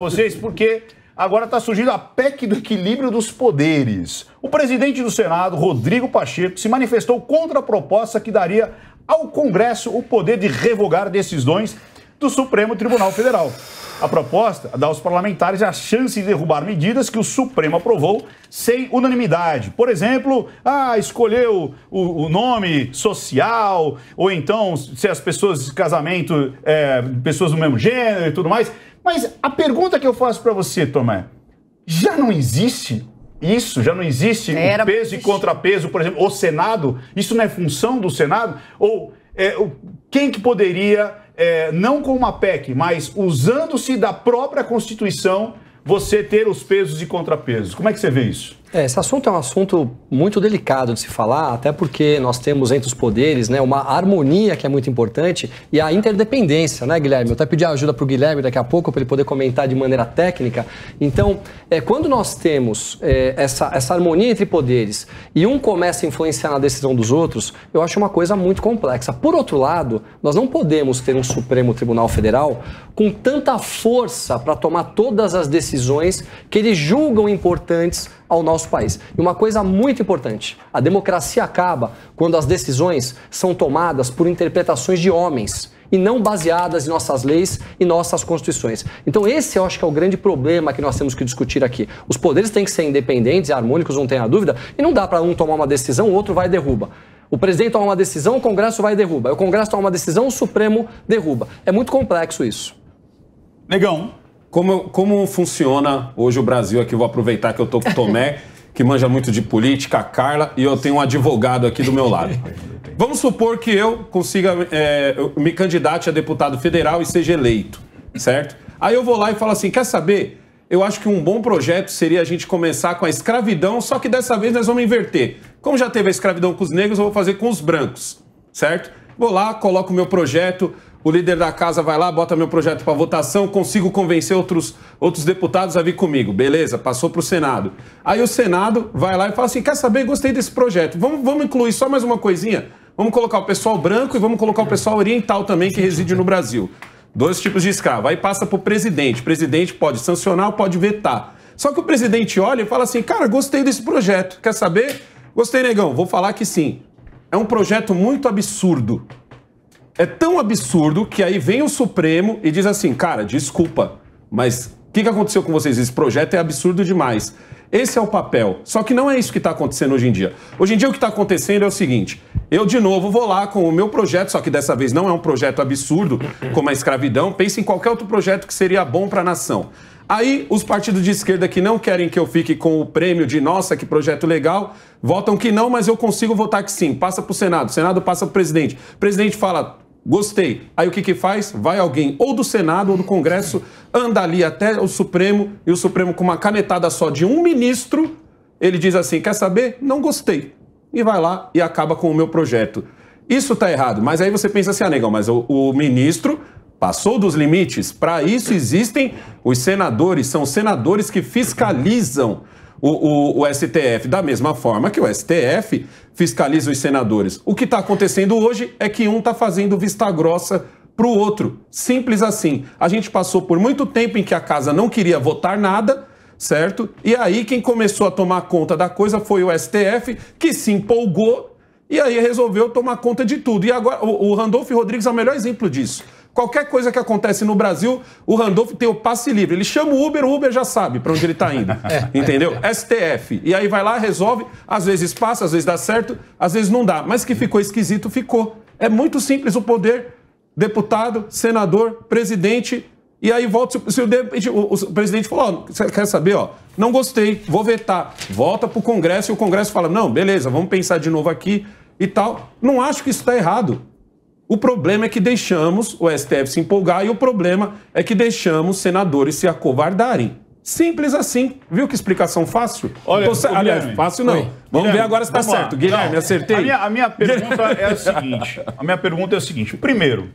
vocês porque agora está surgindo a PEC do equilíbrio dos poderes. O presidente do Senado, Rodrigo Pacheco, se manifestou contra a proposta que daria ao Congresso o poder de revogar decisões do Supremo Tribunal Federal. A proposta dá aos parlamentares a chance de derrubar medidas que o Supremo aprovou sem unanimidade. Por exemplo, ah, escolheu o, o nome social, ou então se as pessoas de casamento, é, pessoas do mesmo gênero e tudo mais. Mas a pergunta que eu faço para você, Tomé, já não existe isso? Já não existe Era o peso e contrapeso, por exemplo, o Senado? Isso não é função do Senado? Ou é, quem que poderia, é, não com uma PEC, mas usando-se da própria Constituição, você ter os pesos e contrapesos? Como é que você vê isso? É, esse assunto é um assunto muito delicado de se falar, até porque nós temos entre os poderes né, uma harmonia que é muito importante e a interdependência, né, Guilherme? Eu até pedi ajuda para o Guilherme daqui a pouco para ele poder comentar de maneira técnica. Então, é, quando nós temos é, essa, essa harmonia entre poderes e um começa a influenciar na decisão dos outros, eu acho uma coisa muito complexa. Por outro lado, nós não podemos ter um Supremo Tribunal Federal com tanta força para tomar todas as decisões que eles julgam importantes ao nosso país. E uma coisa muito importante: a democracia acaba quando as decisões são tomadas por interpretações de homens e não baseadas em nossas leis e nossas constituições. Então, esse eu acho que é o grande problema que nós temos que discutir aqui. Os poderes têm que ser independentes e harmônicos, não tenha dúvida, e não dá para um tomar uma decisão, o outro vai e derruba. O presidente toma uma decisão, o Congresso vai e derruba. O Congresso toma uma decisão, o Supremo derruba. É muito complexo isso. Negão, como, como funciona hoje o Brasil aqui? Vou aproveitar que eu tô com o Tomé, que manja muito de política, a Carla, e eu tenho um advogado aqui do meu lado. Vamos supor que eu consiga é, me candidate a deputado federal e seja eleito, certo? Aí eu vou lá e falo assim: quer saber? Eu acho que um bom projeto seria a gente começar com a escravidão, só que dessa vez nós vamos inverter. Como já teve a escravidão com os negros, eu vou fazer com os brancos, certo? Vou lá, coloco o meu projeto, o líder da casa vai lá, bota meu projeto para votação, consigo convencer outros, outros deputados a vir comigo. Beleza, passou para o Senado. Aí o Senado vai lá e fala assim: quer saber? Gostei desse projeto. Vamos, vamos incluir só mais uma coisinha? Vamos colocar o pessoal branco e vamos colocar o pessoal oriental também que reside no Brasil. Dois tipos de escravo. Aí passa para o presidente. O presidente pode sancionar, pode vetar. Só que o presidente olha e fala assim: cara, gostei desse projeto. Quer saber? Gostei, negão. Vou falar que sim. É um projeto muito absurdo. É tão absurdo que aí vem o Supremo e diz assim, cara, desculpa, mas o que, que aconteceu com vocês? Esse projeto é absurdo demais. Esse é o papel. Só que não é isso que está acontecendo hoje em dia. Hoje em dia o que está acontecendo é o seguinte: eu de novo vou lá com o meu projeto, só que dessa vez não é um projeto absurdo como a escravidão. Pense em qualquer outro projeto que seria bom para a nação. Aí os partidos de esquerda que não querem que eu fique com o prêmio de nossa, que projeto legal, votam que não, mas eu consigo votar que sim. Passa para o Senado, o Senado passa para o presidente. O presidente fala, gostei. Aí o que, que faz? Vai alguém ou do Senado ou do Congresso, anda ali até o Supremo, e o Supremo, com uma canetada só de um ministro, ele diz assim: quer saber? Não gostei. E vai lá e acaba com o meu projeto. Isso está errado. Mas aí você pensa assim, ah, negão, mas o, o ministro passou dos limites. Para isso existem os senadores, são senadores que fiscalizam o, o, o STF, da mesma forma que o STF fiscaliza os senadores. O que está acontecendo hoje é que um está fazendo vista grossa para o outro. Simples assim. A gente passou por muito tempo em que a casa não queria votar nada, certo? E aí quem começou a tomar conta da coisa foi o STF, que se empolgou e aí resolveu tomar conta de tudo. E agora o, o Randolfo Rodrigues é o melhor exemplo disso. Qualquer coisa que acontece no Brasil, o Randolph tem o passe livre. Ele chama o Uber, o Uber já sabe para onde ele está indo. É. entendeu? STF. E aí vai lá, resolve. Às vezes passa, às vezes dá certo, às vezes não dá. Mas que ficou esquisito, ficou. É muito simples o poder. Deputado, senador, presidente. E aí volta. Se o, de, o, o presidente falou: oh, quer saber, ó, não gostei, vou vetar. Volta para o Congresso e o Congresso fala: não, beleza, vamos pensar de novo aqui e tal. Não acho que isso está errado. O problema é que deixamos o STF se empolgar e o problema é que deixamos senadores se acovardarem. Simples assim. Viu que explicação fácil? Olha, então, se... aliás, fácil não. Oi. Vamos Guilherme, ver agora se está certo. Lá. Guilherme, não. acertei? A minha, a minha pergunta é a seguinte. A minha pergunta é a seguinte. Primeiro,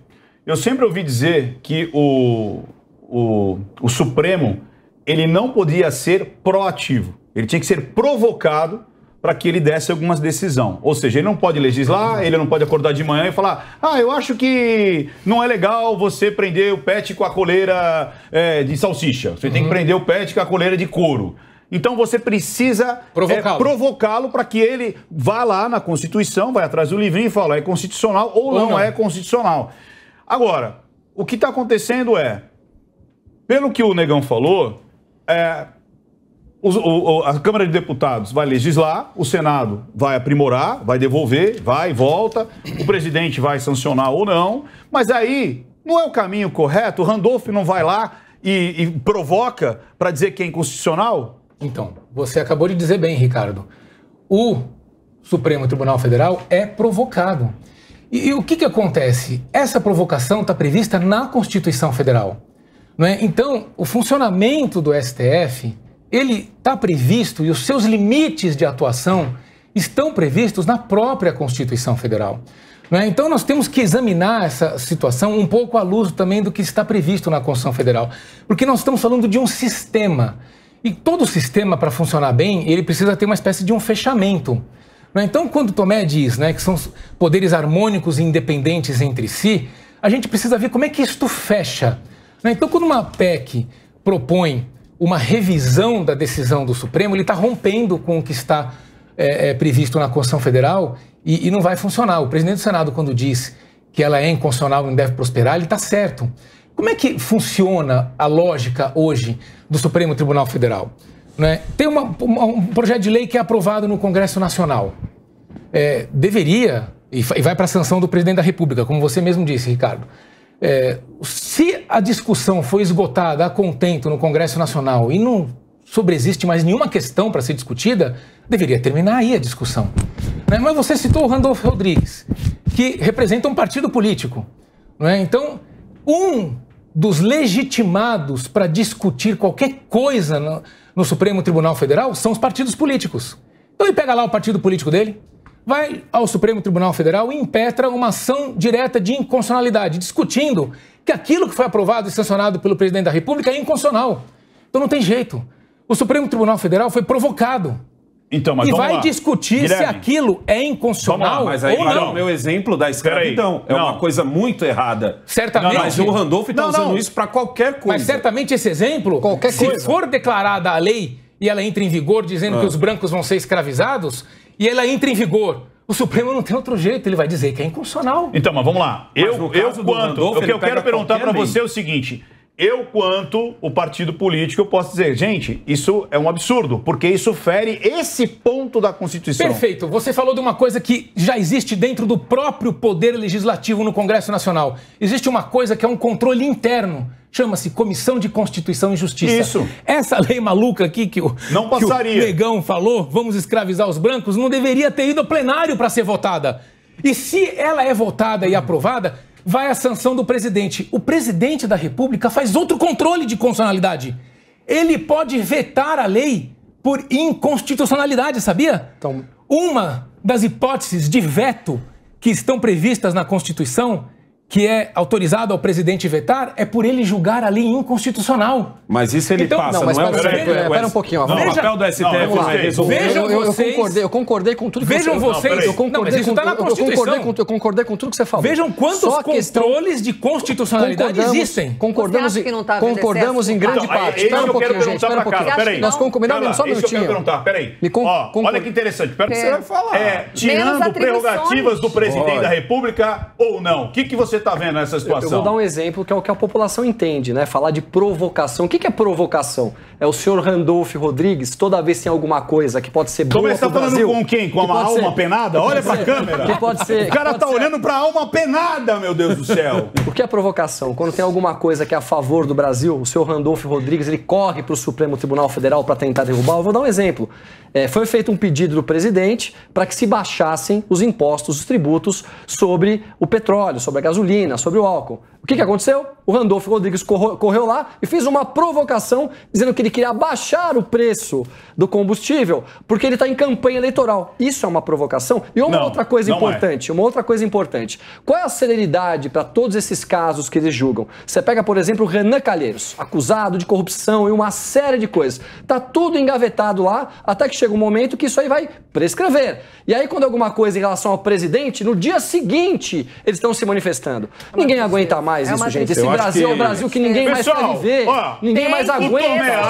eu sempre ouvi dizer que o, o, o Supremo ele não podia ser proativo. Ele tinha que ser provocado para que ele desse algumas decisão. Ou seja, ele não pode legislar, ele não pode acordar de manhã e falar: ah, eu acho que não é legal você prender o pet com a coleira é, de salsicha. Você uhum. tem que uhum. prender o pet com a coleira de couro. Então você precisa é, provocá-lo é, provocá para que ele vá lá na Constituição, vai atrás do livrinho e fala: é constitucional ou, ou não, não é constitucional. Agora, o que está acontecendo é, pelo que o Negão falou, é, os, o, a Câmara de Deputados vai legislar, o Senado vai aprimorar, vai devolver, vai e volta, o presidente vai sancionar ou não, mas aí não é o caminho correto? O Randolph não vai lá e, e provoca para dizer que é inconstitucional? Então, você acabou de dizer bem, Ricardo. O Supremo Tribunal Federal é provocado. E, e o que, que acontece? Essa provocação está prevista na Constituição Federal. Não é? Então, o funcionamento do STF ele está previsto e os seus limites de atuação estão previstos na própria Constituição Federal. É? Então, nós temos que examinar essa situação um pouco à luz também do que está previsto na Constituição Federal, porque nós estamos falando de um sistema. E todo sistema, para funcionar bem, ele precisa ter uma espécie de um fechamento. É? Então, quando Tomé diz né, que são poderes harmônicos e independentes entre si, a gente precisa ver como é que isto fecha. É? Então, quando uma PEC propõe uma revisão da decisão do Supremo, ele está rompendo com o que está é, é, previsto na Constituição Federal e, e, não vai funcionar. O presidente do Senado, quando diz que ela é inconstitucional e não deve prosperar, ele está certo. Como é que funciona a lógica hoje do Supremo Tribunal Federal? Né? Tem uma, uma, um projeto de lei que é aprovado no Congresso Nacional. É, deveria, e vai para a sanção do presidente da República, como você mesmo disse, Ricardo é, se a discussão foi esgotada a contento no Congresso Nacional e não sobreexiste mais nenhuma questão para ser discutida, deveria terminar aí a discussão. Né? Mas você citou o Randolfo Rodrigues, que representa um partido político. Né? Então, um dos legitimados para discutir qualquer coisa no, no Supremo Tribunal Federal são os partidos políticos. Então ele pega lá o partido político dele, vai ao Supremo Tribunal Federal e impetra uma ação direta de inconstitucionalidade, discutindo que aquilo que foi aprovado e sancionado pelo presidente da República é inconstitucional. Então não tem jeito. O Supremo Tribunal Federal foi provocado. Então, mas e vai lá. discutir Guilherme. se aquilo é inconstitucional mas aí, ou não. O meu exemplo da escravidão é uma coisa muito errada. Certamente. Não, mas o Randolph está usando isso para qualquer coisa. Mas certamente esse exemplo, qualquer se coisa. for declarada a lei e ela entra em vigor dizendo ah. que os brancos vão ser escravizados, e ela entra em vigor. O Supremo não tem outro jeito, ele vai dizer que é inconstitucional. Então, mas vamos lá. Eu, eu quanto. Randolfo, o que eu quero perguntar para você é o seguinte: eu, quanto o partido político, eu posso dizer, gente, isso é um absurdo, porque isso fere esse ponto da Constituição. Perfeito. Você falou de uma coisa que já existe dentro do próprio Poder Legislativo no Congresso Nacional. Existe uma coisa que é um controle interno chama-se Comissão de Constituição e Justiça. Isso. Essa lei maluca aqui que o, não passaria. que o Negão falou, vamos escravizar os brancos, não deveria ter ido ao plenário para ser votada. E se ela é votada e aprovada, vai a sanção do presidente. O presidente da República faz outro controle de constitucionalidade. Ele pode vetar a lei por inconstitucionalidade, sabia? Então... Uma das hipóteses de veto que estão previstas na Constituição que é autorizado ao presidente vetar, é por ele julgar a lei inconstitucional. Mas isso ele então, passa, não, mas não é o STF. Espera é, um pouquinho. Ó, não, veja, o papel do STF não, é Vejam eu, vocês... Eu concordei, eu concordei com tudo que vejam você vocês, não, eu concordei não, está na Constituição. Eu concordei, com, eu concordei com tudo que você falou. Vejam quantos Só controles questão, de constitucionalidade concordamos, existem. Concordamos, tá concordamos em grande então, parte. Espera um pouquinho, gente. Espera um pouquinho. Peraí. Nós concordamos só um minutinho. Peraí. Olha que interessante. Espera que é. você vai falar. É, tirando prerrogativas do presidente da República ou não. O que você está vendo essa situação? Eu, vou dar um exemplo que é o que a população entende, né? Falar de provocação. O que, é provocação? É o senhor Randolph Rodrigues, toda vez tem alguma coisa que pode ser boa Começar é você tá falando Brasil, com quem? Com uma alma ser, penada? Olha para a câmera. Que pode ser, o cara está olhando para alma penada, meu Deus do céu. o que é provocação? Quando tem alguma coisa que é a favor do Brasil, o senhor Randolph Rodrigues ele corre para o Supremo Tribunal Federal para tentar derrubar. Eu vou dar um exemplo. É, foi feito um pedido do presidente para que se baixassem os impostos, os tributos sobre o petróleo, sobre a gasolina gasolina, sobre o álcool. O que, que aconteceu? O Randolfo Rodrigues correu lá e fez uma provocação dizendo que ele queria baixar o preço do combustível porque ele está em campanha eleitoral. Isso é uma provocação. E uma não, outra coisa é. importante, é. uma outra coisa importante. Qual é a celeridade para todos esses casos que eles julgam? Você pega, por exemplo, o Renan Calheiros, acusado de corrupção e uma série de coisas. Tá tudo engavetado lá até que chega um momento que isso aí vai prescrever. E aí quando alguma coisa em relação ao presidente, no dia seguinte eles estão se manifestando passando. Ninguém aguenta mais é isso, gente. Esse Brasil é um Brasil que ninguém mais quer viver. Ninguém mais aguenta.